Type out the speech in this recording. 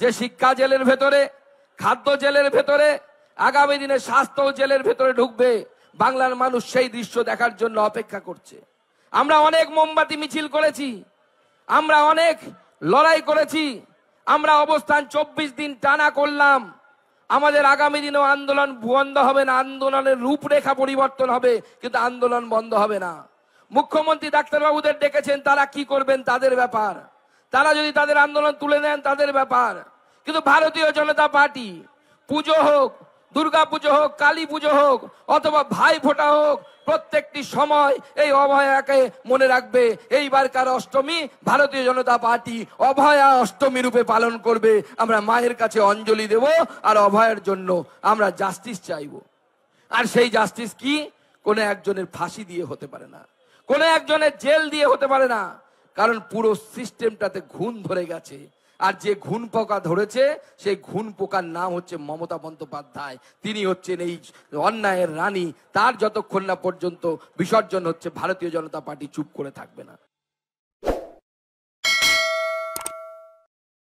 যে শিক্ষা জেলের ভেতরে খাদ্য জেলের ভেতরে আগামী দিনে স্বাস্থ্য জেলের ভেতরে ঢুকবে বাংলার মানুষ সেই দৃশ্য দেখার জন্য অপেক্ষা করছে আমরা অনেক মোমবাতি মিছিল করেছি আমরা অনেক লড়াই করেছি আমরা অবস্থান চব্বিশ দিন টানা করলাম আমাদের আগামী দিনেও আন্দোলন বন্ধ হবে না আন্দোলনের রূপরেখা পরিবর্তন হবে কিন্তু আন্দোলন বন্ধ হবে না মুখ্যমন্ত্রী ডাক্তারবাবুদের ডেকেছেন তারা কি করবেন তাদের ব্যাপার তারা যদি তাদের আন্দোলন তুলে দেন তাদের ব্যাপার কিন্তু ভারতীয় জনতা পার্টি পুজো হোক দুর্গা পুজো হোক কালী পুজো হোক অথবা ভাই ফোটা হোক প্রত্যেকটি সময় এই অভয়াকে মনে রাখবে এইবারকার অষ্টমী ভারতীয় জনতা পার্টি অভয়া অষ্টমী রূপে পালন করবে আমরা মায়ের কাছে অঞ্জলি দেব আর অভয়ের জন্য আমরা জাস্টিস চাইব আর সেই জাস্টিস কি কোনো একজনের ফাঁসি দিয়ে হতে পারে না কোনো একজনের জেল দিয়ে হতে পারে না কারণ পুরো সিস্টেমটাতে ঘুণ ধরে গেছে আর যে ঘুণ পোকা ধরেছে সেই ঘুণ পোকার নাম হচ্ছে মমতা বন্দ্যোপাধ্যায় তিনি হচ্ছেন এই অন্যায়ের রানী তার যতক্ষণ না পর্যন্ত বিসর্জন হচ্ছে ভারতীয় জনতা পার্টি চুপ করে থাকবে না